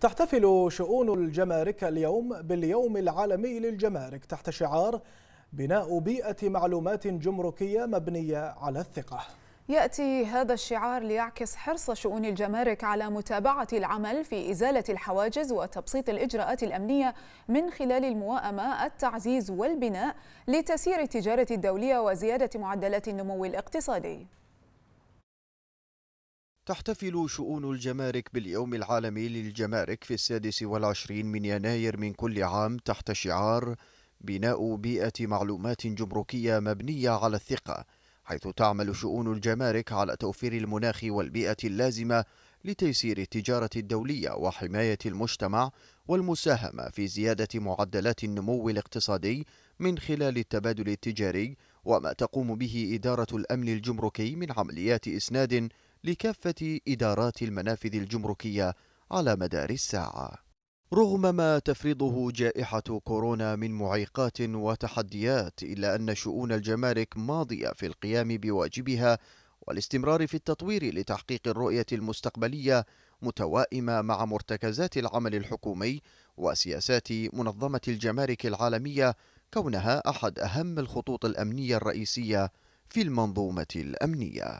تحتفل شؤون الجمارك اليوم باليوم العالمي للجمارك تحت شعار بناء بيئة معلومات جمركية مبنية على الثقة يأتي هذا الشعار ليعكس حرص شؤون الجمارك على متابعة العمل في إزالة الحواجز وتبسيط الإجراءات الأمنية من خلال المواءمة التعزيز والبناء لتسيير التجارة الدولية وزيادة معدلات النمو الاقتصادي تحتفل شؤون الجمارك باليوم العالمي للجمارك في السادس والعشرين من يناير من كل عام تحت شعار بناء بيئة معلومات جمركية مبنية على الثقة حيث تعمل شؤون الجمارك على توفير المناخ والبيئة اللازمة لتيسير التجارة الدولية وحماية المجتمع والمساهمة في زيادة معدلات النمو الاقتصادي من خلال التبادل التجاري وما تقوم به إدارة الأمن الجمركي من عمليات إسناد لكافة إدارات المنافذ الجمركية على مدار الساعة رغم ما تفرضه جائحة كورونا من معيقات وتحديات إلا أن شؤون الجمارك ماضية في القيام بواجبها والاستمرار في التطوير لتحقيق الرؤية المستقبلية متوائمة مع مرتكزات العمل الحكومي وسياسات منظمة الجمارك العالمية كونها أحد أهم الخطوط الأمنية الرئيسية في المنظومة الأمنية